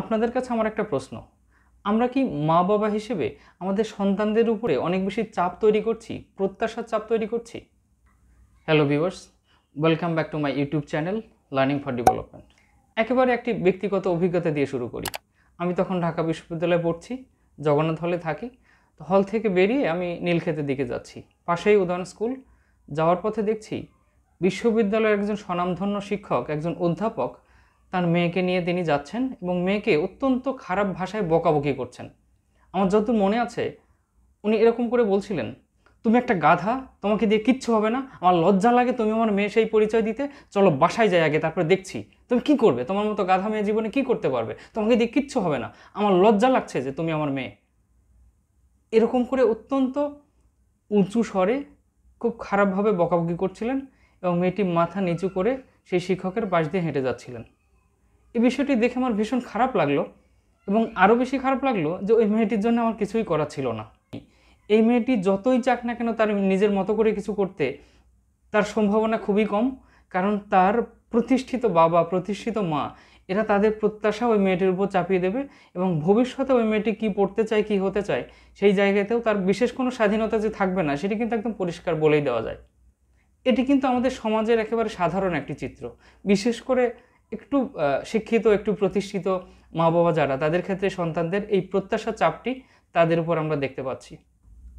আপনাদের কাছে আমার একটা প্রশ্ন আমরা কি মা বাবা হিসেবে আমাদের সন্তানদের উপরে অনেক বেশি চাপ তৈরি করছি প্রত্যাশার চাপ তৈরি করছি hello viewers welcome back to my YouTube channel learning for development একেবারে একটি ব্যক্তিগত অভিজ্ঞতা দিয়ে শুরু করি আমি তখন ঢাকা বিশ্ববিদ্যালয়ে পড়ছি জগন্নাথ হলে থাকি তো হল থেকে বেরিয়ে আমি নীলক্ষেতের দিকে যাচ্ছি পাশেই উদয়ন স্কুল যাওয়ার পথে দেখছি বিশ্ববিদ্যালয়ের একজন স্বনামধন্য শিক্ষক একজন অধ্যাপক তার মেয়েকে নিয়ে তিনি যাচ্ছেন এবং মেয়েকে অত্যন্ত খারাপ ভাষায় বকাবকি করছেন আমার যত মনে আছে উনি এরকম করে বলছিলেন তুমি একটা গাধা তোমাকে দিয়ে কিচ্ছু হবে না আমার লজ্জা লাগে তুমি আমার মেয়ে সেই পরিচয় দিতে চলো বাসায় যাই আগে তারপরে দেখছি তুমি কি করবে তোমার মতো গাধা মেয়ে জীবনে কি করতে পারবে তোমাকে দিয়ে কিচ্ছু হবে না আমার লজ্জা লাগছে যে তুমি আমার মেয়ে এরকম করে অত্যন্ত উঁচু স্বরে খুব খারাপভাবে বকাবকি করছিলেন এবং মেয়েটি মাথা নিচু করে সেই শিক্ষকের পাশ দিয়ে হেঁটে যাচ্ছিলেন এই বিষয়টি দেখে আমার ভীষণ খারাপ লাগলো এবং আরও বেশি খারাপ লাগলো যে ওই মেয়েটির জন্য আমার কিছুই করা ছিল না এই মেয়েটি যতই চাক না কেন তার নিজের মতো করে কিছু করতে তার সম্ভাবনা খুবই কম কারণ তার প্রতিষ্ঠিত বাবা প্রতিষ্ঠিত মা এরা তাদের প্রত্যাশা ওই মেয়েটির উপর চাপিয়ে দেবে এবং ভবিষ্যতে ওই মেয়েটি কী পড়তে চায় কী হতে চায় সেই জায়গাতেও তার বিশেষ কোনো স্বাধীনতা যে থাকবে না সেটি কিন্তু একদম পরিষ্কার বলেই দেওয়া যায় এটি কিন্তু আমাদের সমাজের একেবারে সাধারণ একটি চিত্র বিশেষ করে একটু শিক্ষিত একটু প্রতিষ্ঠিত মা বাবা যারা তাদের ক্ষেত্রে সন্তানদের এই প্রত্যাশা চাপটি তাদের উপর আমরা দেখতে পাচ্ছি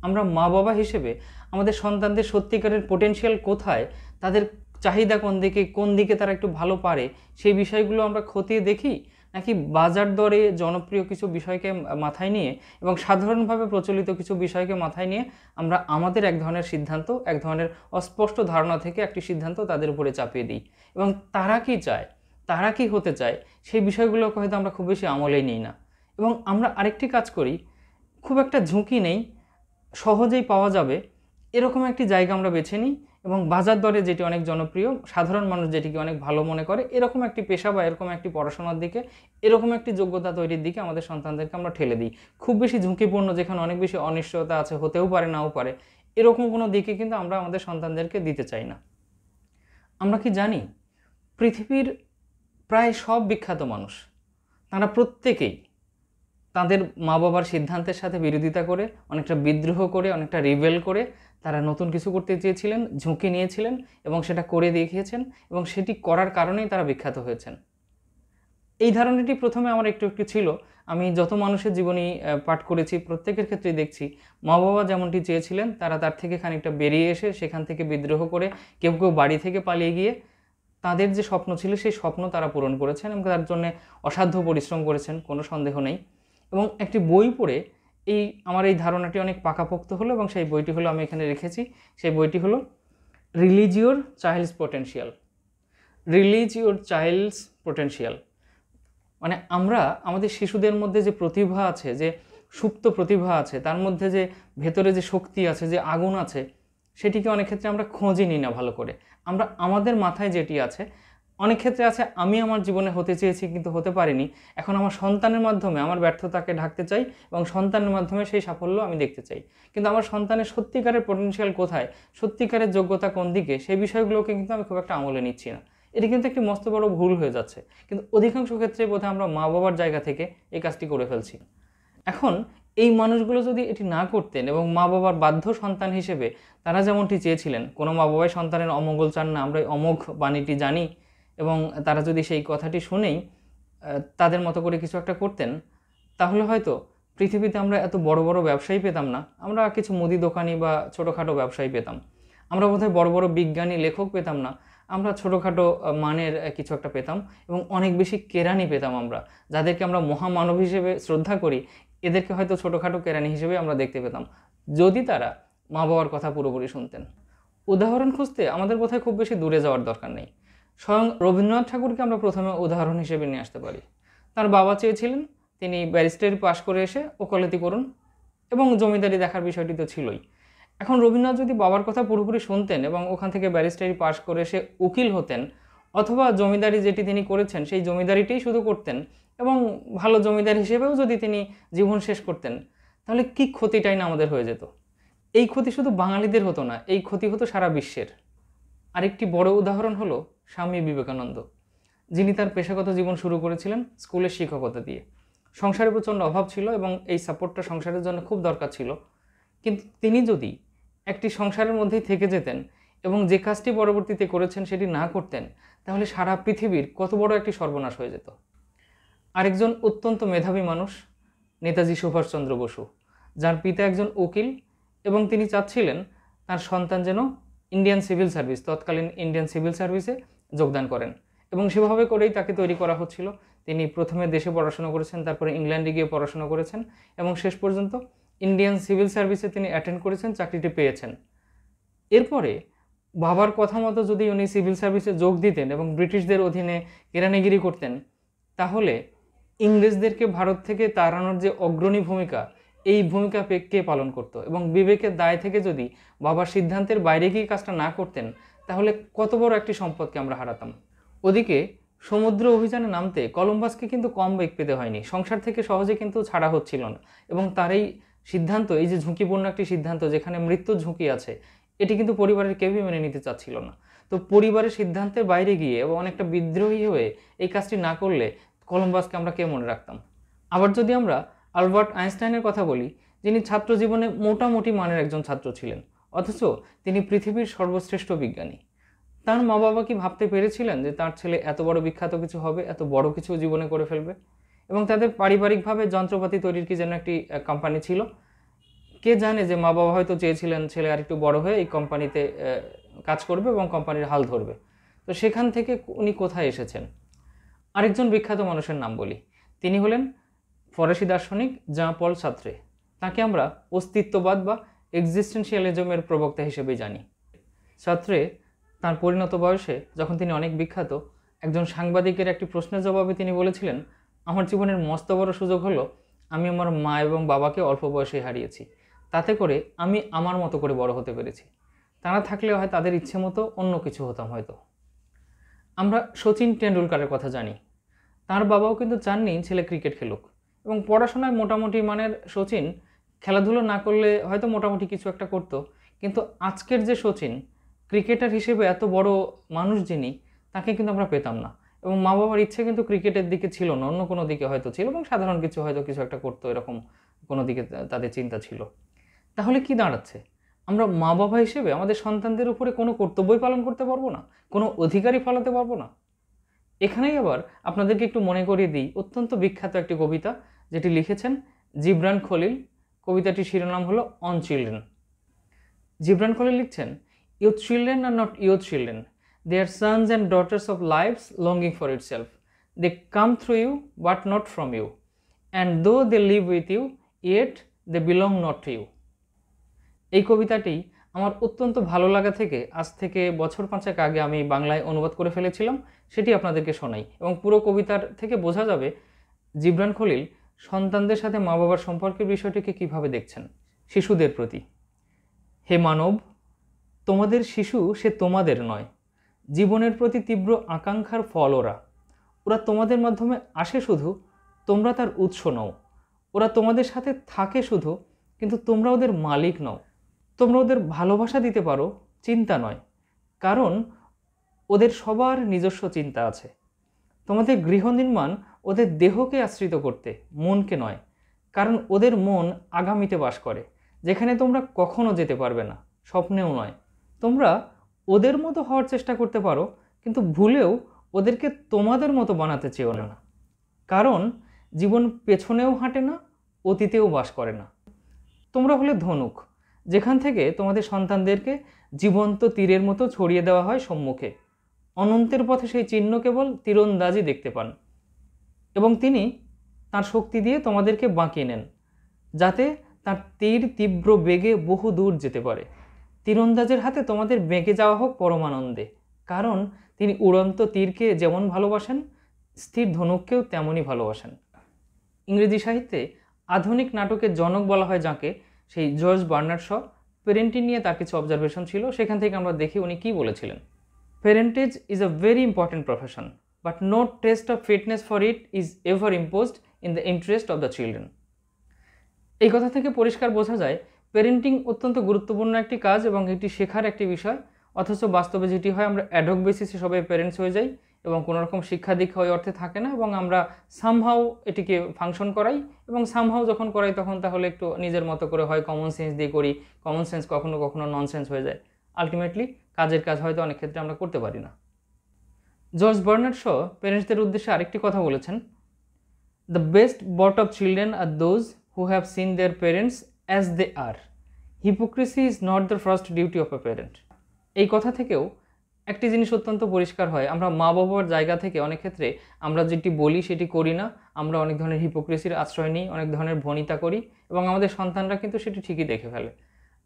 আমরা মা বাবা হিসেবে আমাদের সন্তানদের সত্যিকারের পোটেনশিয়াল কোথায় তাদের চাহিদা কোন দিকে কোন দিকে তারা একটু ভালো পারে সেই বিষয়গুলো আমরা খতিয়ে দেখি নাকি বাজার দরে জনপ্রিয় কিছু বিষয়কে মাথায় নিয়ে এবং সাধারণভাবে প্রচলিত কিছু বিষয়কে মাথায় নিয়ে আমরা আমাদের এক ধরনের সিদ্ধান্ত এক ধরনের অস্পষ্ট ধারণা থেকে একটি সিদ্ধান্ত তাদের উপরে চাপিয়ে দিই এবং তারা কি চায় তারা কি হতে চায় সেই বিষয়গুলোকে হয়তো আমরা খুব বেশি আমলেই নিই না এবং আমরা আরেকটি কাজ করি খুব একটা ঝুঁকি নেই সহজেই পাওয়া যাবে এরকম একটি জায়গা আমরা বেছে নিই এবং বাজার দরে যেটি অনেক জনপ্রিয় সাধারণ মানুষ যেটিকে অনেক ভালো মনে করে এরকম একটি পেশা বা এরকম একটি পড়াশোনার দিকে এরকম একটি যোগ্যতা তৈরির দিকে আমাদের সন্তানদেরকে আমরা ঠেলে দিই খুব বেশি ঝুঁকিপূর্ণ যেখানে অনেক বেশি অনিশ্চয়তা আছে হতেও পারে নাও পারে এরকম কোনো দিকে কিন্তু আমরা আমাদের সন্তানদেরকে দিতে চাই না আমরা কি জানি পৃথিবীর প্রায় সব বিখ্যাত মানুষ তারা প্রত্যেকেই তাদের মা বাবার সিদ্ধান্তের সাথে বিরোধিতা করে অনেকটা বিদ্রোহ করে অনেকটা রিভেল করে তারা নতুন কিছু করতে চেয়েছিলেন ঝুঁকি নিয়েছিলেন এবং সেটা করে দেখিয়েছেন এবং সেটি করার কারণেই তারা বিখ্যাত হয়েছেন এই ধারণাটি প্রথমে আমার একটু একটু ছিল আমি যত মানুষের জীবনী পাঠ করেছি প্রত্যেকের ক্ষেত্রেই দেখছি মা বাবা যেমনটি চেয়েছিলেন তারা তার থেকে খানিকটা বেরিয়ে এসে সেখান থেকে বিদ্রোহ করে কেউ কেউ বাড়ি থেকে পালিয়ে গিয়ে তাদের যে স্বপ্ন ছিল সেই স্বপ্ন তারা পূরণ করেছেন এবং তার জন্য অসাধ্য পরিশ্রম করেছেন কোনো সন্দেহ নেই এবং একটি বই পড়ে এই আমার এই ধারণাটি অনেক পাকাপোক্ত হলো এবং সেই বইটি হলো আমি এখানে রেখেছি সেই বইটি হলো release your child's potential release your child's potential মানে আমরা আমাদের শিশুদের মধ্যে যে প্রতিভা আছে যে সুপ্ত প্রতিভা আছে তার মধ্যে যে ভেতরে যে শক্তি আছে যে আগুন আছে সেটিকে অনেক ক্ষেত্রে আমরা খোঁজই নিই না ভালো করে আমরা আমাদের মাথায় যেটি আছে অনেক ক্ষেত্রে আছে আমি আমার জীবনে হতে চেয়েছি কিন্তু হতে পারিনি এখন আমার সন্তানের মাধ্যমে আমার ব্যর্থতাকে ঢাকতে চাই এবং সন্তানের মাধ্যমে সেই সাফল্য আমি দেখতে চাই কিন্তু আমার সন্তানের সত্যিকারের পটেন্সিয়াল কোথায় সত্যিকারের যোগ্যতা কোন দিকে সেই বিষয়গুলোকে কিন্তু আমি খুব একটা আমলে নিচ্ছি না এটি কিন্তু একটি মস্ত বড় ভুল হয়ে যাচ্ছে কিন্তু অধিকাংশ ক্ষেত্রে বোধহয় আমরা মা বাবার জায়গা থেকে এই কাজটি করে ফেলছি এখন এই মানুষগুলো যদি এটি না করতেন এবং মা বাবার বাধ্য সন্তান হিসেবে তারা যেমনটি চেয়েছিলেন কোনো মা বাবাই সন্তানের অমঙ্গল চান না আমরা অমোঘ বাণীটি জানি এবং তারা যদি সেই কথাটি শুনেই তাদের মতো করে কিছু একটা করতেন তাহলে হয়তো পৃথিবীতে আমরা এত বড় বড় ব্যবসায়ী পেতাম না আমরা কিছু মুদি দোকানি বা ছোটোখাটো ব্যবসায়ী পেতাম আমরা বোধহয় বড় বড় বিজ্ঞানী লেখক পেতাম না আমরা ছোটোখাটো মানের কিছু একটা পেতাম এবং অনেক বেশি কেরানি পেতাম আমরা যাদেরকে আমরা মহামানব হিসেবে শ্রদ্ধা করি এদেরকে হয়তো ছোটোখাটো কেরানি হিসেবে আমরা দেখতে পেতাম যদি তারা মা বাবার কথা পুরোপুরি শুনতেন উদাহরণ খুঁজতে আমাদের কোথায় খুব বেশি দূরে যাওয়ার দরকার নেই স্বয়ং রবীন্দ্রনাথ ঠাকুরকে আমরা প্রথমে উদাহরণ হিসেবে নিয়ে আসতে পারি তার বাবা চেয়েছিলেন তিনি ব্যারিস্টারি পাশ করে এসে ওকালতি করুন এবং জমিদারি দেখার বিষয়টি তো ছিলই এখন রবীন্দ্রনাথ যদি বাবার কথা পুরোপুরি শুনতেন এবং ওখান থেকে ব্যারিস্টারি পাশ করে সে উকিল হতেন অথবা জমিদারি যেটি তিনি করেছেন সেই জমিদারিটাই শুধু করতেন এবং ভালো জমিদার হিসেবেও যদি তিনি জীবন শেষ করতেন তাহলে কি ক্ষতিটাই না আমাদের হয়ে যেত এই ক্ষতি শুধু বাঙালিদের হতো না এই ক্ষতি হতো সারা বিশ্বের আরেকটি বড় উদাহরণ হলো স্বামী বিবেকানন্দ যিনি তার পেশাগত জীবন শুরু করেছিলেন স্কুলের শিক্ষকতা দিয়ে সংসারে প্রচণ্ড অভাব ছিল এবং এই সাপোর্টটা সংসারের জন্য খুব দরকার ছিল কিন্তু তিনি যদি একটি সংসারের মধ্যেই থেকে যেতেন এবং যে কাজটি পরবর্তীতে করেছেন সেটি না করতেন তাহলে সারা পৃথিবীর কত বড় একটি সর্বনাশ হয়ে যেত আরেকজন অত্যন্ত মেধাবী মানুষ নেতাজি সুভাষচন্দ্র বসু যার পিতা একজন উকিল এবং তিনি চাচ্ছিলেন তার সন্তান যেন ইন্ডিয়ান সিভিল সার্ভিস তৎকালীন ইন্ডিয়ান সিভিল সার্ভিসে যোগদান করেন এবং সেভাবে করেই তাকে তৈরি করা হচ্ছিল তিনি প্রথমে দেশে পড়াশোনা করেছেন তারপরে ইংল্যান্ডে গিয়ে পড়াশোনা করেছেন এবং শেষ পর্যন্ত ইন্ডিয়ান সিভিল সার্ভিসে তিনি অ্যাটেন্ড করেছেন চাকরিটি পেয়েছেন এরপরে বাবার কথা মতো যদি উনি সিভিল সার্ভিসে যোগ দিতেন এবং ব্রিটিশদের অধীনে কেরানিগিরি করতেন তাহলে ইংরেজদেরকে ভারত থেকে তাড়ানোর যে অগ্রণী ভূমিকা এই ভূমিকা কে পালন করত এবং বিবেকের দায় থেকে যদি বাবার সিদ্ধান্তের বাইরে গিয়ে কাজটা না করতেন তাহলে কত বড় একটি সম্পদকে আমরা হারাতাম ওদিকে সমুদ্র অভিযানে নামতে কলম্বাসকে কিন্তু কম বেগ পেতে হয়নি সংসার থেকে সহজে কিন্তু ছাড়া হচ্ছিল না এবং তার এই সিদ্ধান্ত এই যে ঝুঁকিপূর্ণ একটি সিদ্ধান্ত যেখানে মৃত্যু ঝুঁকি আছে এটি কিন্তু পরিবারের কেউই মেনে নিতে চাচ্ছিল না তো পরিবারের সিদ্ধান্তের বাইরে গিয়ে এবং অনেকটা বিদ্রোহী হয়ে এই কাজটি না করলে কলম্বাসকে আমরা কে মনে রাখতাম আবার যদি আমরা আলবার্ট আইনস্টাইনের কথা বলি যিনি ছাত্র জীবনে মোটামুটি মানের একজন ছাত্র ছিলেন অথচ তিনি পৃথিবীর সর্বশ্রেষ্ঠ বিজ্ঞানী তার মা বাবা কি ভাবতে পেরেছিলেন যে তার ছেলে এত বড় বিখ্যাত কিছু হবে এত বড় কিছু জীবনে করে ফেলবে এবং তাদের পারিবারিকভাবে যন্ত্রপাতি তৈরির কি যেন একটি কোম্পানি ছিল কে জানে যে মা বাবা হয়তো চেয়েছিলেন ছেলে আর একটু বড় হয়ে এই কোম্পানিতে কাজ করবে এবং কোম্পানির হাল ধরবে তো সেখান থেকে উনি কোথায় এসেছেন আরেকজন বিখ্যাত মানুষের নাম বলি তিনি হলেন ফরাসি দার্শনিক জাঁ পল সাত্রে তাকে আমরা অস্তিত্ববাদ বা এক্সিস্টেন্সিয়ালিজমের প্রবক্তা হিসেবে জানি সাত্রে তার পরিণত বয়সে যখন তিনি অনেক বিখ্যাত একজন সাংবাদিকের একটি প্রশ্নের জবাবে তিনি বলেছিলেন আমার জীবনের মস্ত বড় সুযোগ হলো আমি আমার মা এবং বাবাকে অল্প বয়সে হারিয়েছি তাতে করে আমি আমার মতো করে বড় হতে পেরেছি তারা থাকলে হয় তাদের ইচ্ছে মতো অন্য কিছু হতাম হয়তো আমরা সচিন টেন্ডুলকারের কথা জানি তার বাবাও কিন্তু চাননি ছেলে ক্রিকেট খেলুক এবং পড়াশোনায় মোটামুটি মানের সচিন খেলাধুলো না করলে হয়তো মোটামুটি কিছু একটা করত কিন্তু আজকের যে সচিন ক্রিকেটার হিসেবে এত বড় মানুষ যিনি তাকে কিন্তু আমরা পেতাম না এবং মা বাবার ইচ্ছে কিন্তু ক্রিকেটের দিকে ছিল না অন্য কোনো দিকে হয়তো ছিল এবং সাধারণ কিছু হয়তো কিছু একটা করতো এরকম কোনো দিকে তাদের চিন্তা ছিল তাহলে কি দাঁড়াচ্ছে আমরা মা বাবা হিসেবে আমাদের সন্তানদের উপরে কোনো কর্তব্যই পালন করতে পারবো না কোনো অধিকারই ফলাতে পারবো না এখানেই আবার আপনাদেরকে একটু মনে করিয়ে দিই অত্যন্ত বিখ্যাত একটি কবিতা যেটি লিখেছেন জিব্রান খলিল কবিতাটির শিরোনাম হলো অন চিলড্রেন জিব্রান খলিল লিখছেন your children are not your children their sons and daughters of lives longing for itself. They come through you, but not from you. And though they live with you, yet they belong not to you. এই কবিতাটি আমার অত্যন্ত ভালো লাগা থেকে আজ থেকে বছর পাঁচেক আগে আমি বাংলায় অনুবাদ করে ফেলেছিলাম সেটি আপনাদেরকে শোনাই এবং পুরো কবিতার থেকে বোঝা যাবে জিবরান খলিল সন্তানদের সাথে মা বাবার সম্পর্কের বিষয়টিকে কিভাবে দেখছেন শিশুদের প্রতি হে মানব তোমাদের শিশু সে তোমাদের নয় জীবনের প্রতি তীব্র আকাঙ্ক্ষার ফল ওরা ওরা তোমাদের মাধ্যমে আসে শুধু তোমরা তার উৎস নও ওরা তোমাদের সাথে থাকে শুধু কিন্তু তোমরা ওদের মালিক নও তোমরা ওদের ভালোবাসা দিতে পারো চিন্তা নয় কারণ ওদের সবার নিজস্ব চিন্তা আছে তোমাদের গৃহ নির্মাণ ওদের দেহকে আশ্রিত করতে মনকে নয় কারণ ওদের মন আগামীতে বাস করে যেখানে তোমরা কখনও যেতে পারবে না স্বপ্নেও নয় তোমরা ওদের মতো হওয়ার চেষ্টা করতে পারো কিন্তু ভুলেও ওদেরকে তোমাদের মতো বানাতে চেয়েও না কারণ জীবন পেছনেও হাঁটে না অতীতেও বাস করে না তোমরা হলে ধনুক যেখান থেকে তোমাদের সন্তানদেরকে জীবন্ত তীরের মতো ছড়িয়ে দেওয়া হয় সম্মুখে অনন্তের পথে সেই চিহ্ন কেবল তীরন্দাজি দেখতে পান এবং তিনি তার শক্তি দিয়ে তোমাদেরকে বাঁকিয়ে নেন যাতে তার তীর তীব্র বেগে বহু দূর যেতে পারে তীরন্দাজের হাতে তোমাদের বেঁকে যাওয়া হোক পরমানন্দে কারণ তিনি উড়ন্ত তীরকে যেমন ভালোবাসেন স্থির ধনুককেও তেমনই ভালোবাসেন ইংরেজি সাহিত্যে আধুনিক নাটকের জনক বলা হয় যাকে সেই জর্জ বার্নার শ পেরেন্টিং নিয়ে তার কিছু অবজারভেশন ছিল সেখান থেকে আমরা দেখি উনি কী বলেছিলেন parentage is a very important profession but no test of fitness for it is ever imposed in the interest of the children এই কথা থেকে পরিষ্কার বোঝা যায় পেরেন্টিং অত্যন্ত গুরুত্বপূর্ণ একটি কাজ এবং এটি শেখার একটি বিষয় অথচ বাস্তবে যেটি হয় আমরা অ্যাডক বেসিসে সবাই প্যারেন্টস হয়ে যাই এবং কোনো রকম শিক্ষা দীক্ষা ওই অর্থে থাকে না এবং আমরা সামহাও এটিকে ফাংশন করাই এবং সামহাও যখন করাই তখন তাহলে একটু নিজের মতো করে হয় কমন সেন্স দিয়ে করি কমন সেন্স কখনো কখনো ননসেন্স হয়ে যায় আলটিমেটলি কাজের কাজ হয়তো অনেক ক্ষেত্রে আমরা করতে পারি না জর্জ বার্নার্ড শো প্যারেন্টসদের উদ্দেশ্যে আরেকটি কথা বলেছেন the best brought of children are those who have seen their parents as they are hypocrisy is not the first duty of a parent এই কথা থেকেও একটি জিনিস অত্যন্ত পরিষ্কার হয় আমরা মা বাবার জায়গা থেকে অনেক ক্ষেত্রে আমরা যেটি বলি সেটি করি না আমরা অনেক ধরনের হিপোক্রেসির আশ্রয় নিই অনেক ধরনের ভনিতা করি এবং আমাদের সন্তানরা কিন্তু সেটি ঠিকই দেখে ফেলে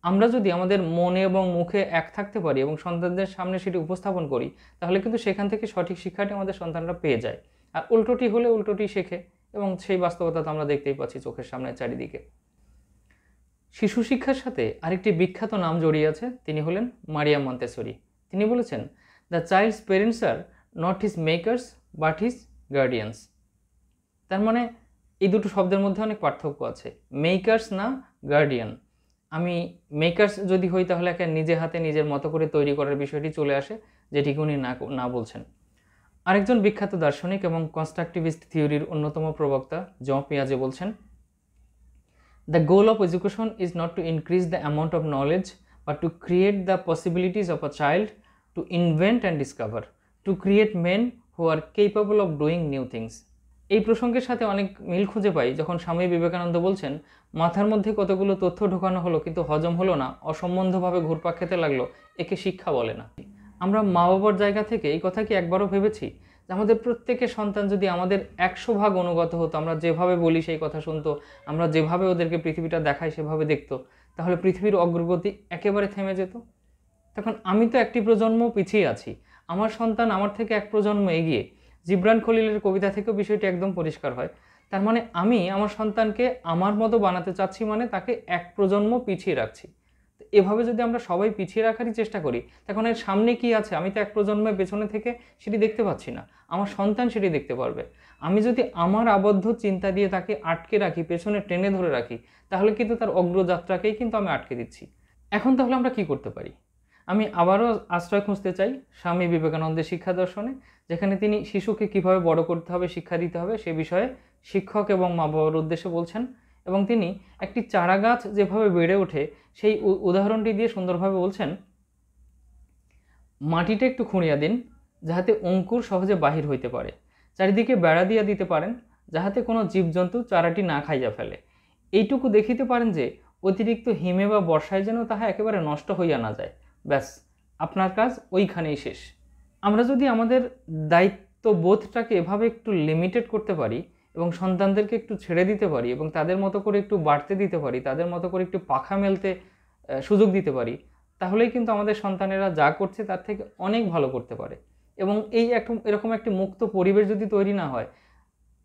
আমরা যদি আমাদের মনে এবং মুখে এক থাকতে পারি এবং সন্তানদের সামনে সেটি উপস্থাপন করি তাহলে কিন্তু সেখান থেকে সঠিক শিক্ষাটি আমাদের সন্তানরা পেয়ে যায় আর উল্টোটি হলে উল্টোটি শেখে এবং সেই বাস্তবতা তো আমরা দেখতেই পাচ্ছি চোখের সামনে চারিদিকে শিশু শিক্ষার সাথে আরেকটি বিখ্যাত নাম জড়িয়ে আছে তিনি হলেন মারিয়া মন্তেশ্বরী তিনি বলেছেন the child's parents are not his makers but his guardians তার মানে এই দুটো শব্দের মধ্যে অনেক পার্থক্য আছে মেকার্স না গার্ডিয়ান আমি মেকার্স যদি হই তাহলে একে নিজে হাতে নিজের মতো করে তৈরি করার বিষয়টি চলে আসে যেটিকে উনি না না বলছেন আরেকজন বিখ্যাত দার্শনিক এবং কনস্ট্রাকটিভিস্ট থিওরির অন্যতম প্রবক্তা জঁ পেঁয়াজে বলছেন The goal of education is not to increase the amount of knowledge, but to create the possibilities of a child to invent and discover, to create men who are capable of doing new things. এই প্রসঙ্গের সাথে অনেক মিল খুঁজে পাই যখন স্বামী বিবেকানন্দ বলছেন মাথার মধ্যে কতগুলো তথ্য ঢোকানো হলো কিন্তু হজম হলো না অসম্বন্ধভাবে ঘুরপাক খেতে লাগলো একে শিক্ষা বলে না আমরা মা বাবার জায়গা থেকে এই কথা কি একবারও ভেবেছি আমাদের প্রত্যেকের সন্তান যদি আমাদের একশো ভাগ অনুগত হতো আমরা যেভাবে বলি সেই কথা শুনতো আমরা যেভাবে ওদেরকে পৃথিবীটা দেখাই সেভাবে দেখতো তাহলে পৃথিবীর অগ্রগতি একেবারে থেমে যেত তখন আমি তো একটি প্রজন্ম পিছিয়ে আছি আমার সন্তান আমার থেকে এক প্রজন্ম এগিয়ে জিব্রান খলিলের কবিতা থেকেও বিষয়টি একদম পরিষ্কার হয় তার মানে আমি আমার সন্তানকে আমার মতো বানাতে চাচ্ছি মানে তাকে এক প্রজন্ম পিছিয়ে রাখছি এভাবে যদি আমরা সবাই পিছিয়ে রাখারই চেষ্টা করি তখন এর সামনে কি আছে আমি তো এক প্রজন্মের পেছনে থেকে সেটি দেখতে পাচ্ছি না আমার সন্তান সেটি দেখতে পারবে আমি যদি আমার আবদ্ধ চিন্তা দিয়ে তাকে আটকে রাখি পেছনে টেনে ধরে রাখি তাহলে কিন্তু তার অগ্রযাত্রাকেই কিন্তু আমি আটকে দিচ্ছি এখন তাহলে আমরা কি করতে পারি আমি আবারও আশ্রয় খুঁজতে চাই স্বামী বিবেকানন্দের শিক্ষা দর্শনে যেখানে তিনি শিশুকে কিভাবে বড় করতে হবে শিক্ষা দিতে হবে সে বিষয়ে শিক্ষক এবং মা বাবার উদ্দেশ্যে বলছেন এবং তিনি একটি চারা গাছ যেভাবে বেড়ে ওঠে সেই উদাহরণটি দিয়ে সুন্দরভাবে বলছেন মাটিটা একটু খুঁড়িয়া দিন যাহাতে অঙ্কুর সহজে বাহির হইতে পারে চারিদিকে বেড়া দিয়া দিতে পারেন যাহাতে কোনো জীবজন্তু চারাটি না খাইয়া ফেলে এইটুকু দেখিতে পারেন যে অতিরিক্ত হিমে বা বর্ষায় যেন তাহা একেবারে নষ্ট হইয়া না যায় ব্যাস আপনার কাজ ওইখানেই শেষ আমরা যদি আমাদের দায়িত্ববোধটাকে এভাবে একটু লিমিটেড করতে পারি এবং সন্তানদেরকে একটু ছেড়ে দিতে পারি এবং তাদের মতো করে একটু বাড়তে দিতে পারি তাদের মতো করে একটু পাখা মেলতে সুযোগ দিতে পারি তাহলেই কিন্তু আমাদের সন্তানেরা যা করছে তার থেকে অনেক ভালো করতে পারে এবং এই একটু এরকম একটি মুক্ত পরিবেশ যদি তৈরি না হয়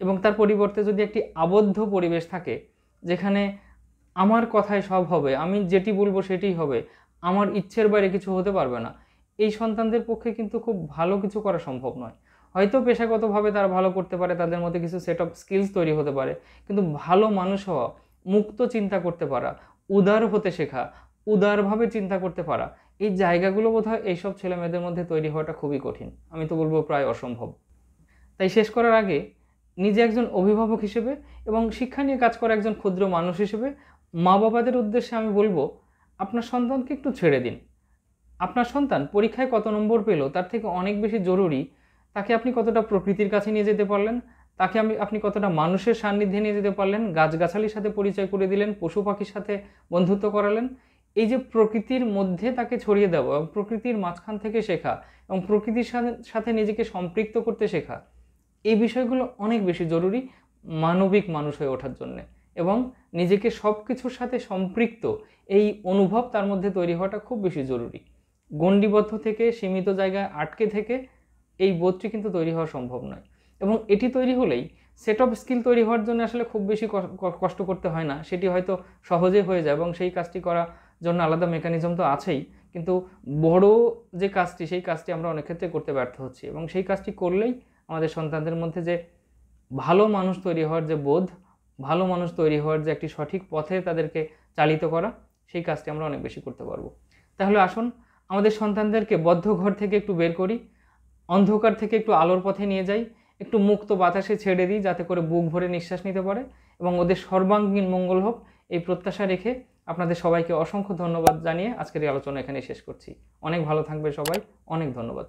এবং তার পরিবর্তে যদি একটি আবদ্ধ পরিবেশ থাকে যেখানে আমার কথায় সব হবে আমি যেটি বলবো সেটি হবে আমার ইচ্ছের বাইরে কিছু হতে পারবে না এই সন্তানদের পক্ষে কিন্তু খুব ভালো কিছু করা সম্ভব নয় হয়তো পেশাগতভাবে তারা ভালো করতে পারে তাদের মধ্যে কিছু সেট অফ স্কিলস তৈরি হতে পারে কিন্তু ভালো মানুষ হওয়া মুক্ত চিন্তা করতে পারা উদার হতে শেখা উদারভাবে চিন্তা করতে পারা এই জায়গাগুলো বোধ হয় এইসব ছেলেমেয়েদের মধ্যে তৈরি হওয়াটা খুবই কঠিন আমি তো বলবো প্রায় অসম্ভব তাই শেষ করার আগে নিজে একজন অভিভাবক হিসেবে এবং শিক্ষা নিয়ে কাজ করা একজন ক্ষুদ্র মানুষ হিসেবে মা বাবাদের উদ্দেশ্যে আমি বলবো আপনার সন্তানকে একটু ছেড়ে দিন আপনার সন্তান পরীক্ষায় কত নম্বর পেল তার থেকে অনেক বেশি জরুরি তাকে আপনি কতটা প্রকৃতির কাছে নিয়ে যেতে পারলেন তাকে আমি আপনি কতটা মানুষের সান্নিধ্যে নিয়ে যেতে পারলেন গাছগাছালির সাথে পরিচয় করে দিলেন পশু পাখির সাথে বন্ধুত্ব করালেন এই যে প্রকৃতির মধ্যে তাকে ছড়িয়ে দেওয়া এবং প্রকৃতির মাঝখান থেকে শেখা এবং প্রকৃতির সাথে নিজেকে সম্পৃক্ত করতে শেখা এই বিষয়গুলো অনেক বেশি জরুরি মানবিক মানুষ হয়ে ওঠার জন্যে এবং নিজেকে সব কিছুর সাথে সম্পৃক্ত এই অনুভব তার মধ্যে তৈরি হওয়াটা খুব বেশি জরুরি গণ্ডিবদ্ধ থেকে সীমিত জায়গায় আটকে থেকে এই বোধটি কিন্তু তৈরি হওয়া সম্ভব নয় এবং এটি তৈরি হলেই সেট অফ স্কিল তৈরি হওয়ার জন্য আসলে খুব বেশি কষ্ট করতে হয় না সেটি হয়তো সহজে হয়ে যায় এবং সেই কাজটি করার জন্য আলাদা মেকানিজম তো আছেই কিন্তু বড় যে কাজটি সেই কাজটি আমরা অনেক ক্ষেত্রে করতে ব্যর্থ হচ্ছি এবং সেই কাজটি করলেই আমাদের সন্তানদের মধ্যে যে ভালো মানুষ তৈরি হওয়ার যে বোধ ভালো মানুষ তৈরি হওয়ার যে একটি সঠিক পথে তাদেরকে চালিত করা সেই কাজটি আমরা অনেক বেশি করতে পারবো তাহলে আসুন আমাদের সন্তানদেরকে বদ্ধ ঘর থেকে একটু বের করি অন্ধকার থেকে একটু আলোর পথে নিয়ে যাই একটু মুক্ত বাতাসে ছেড়ে দিই যাতে করে বুক ভরে নিঃশ্বাস নিতে পারে এবং ওদের সর্বাঙ্গীন মঙ্গল হোক এই প্রত্যাশা রেখে আপনাদের সবাইকে অসংখ্য ধন্যবাদ জানিয়ে আজকের এই আলোচনা এখানে শেষ করছি অনেক ভালো থাকবে সবাই অনেক ধন্যবাদ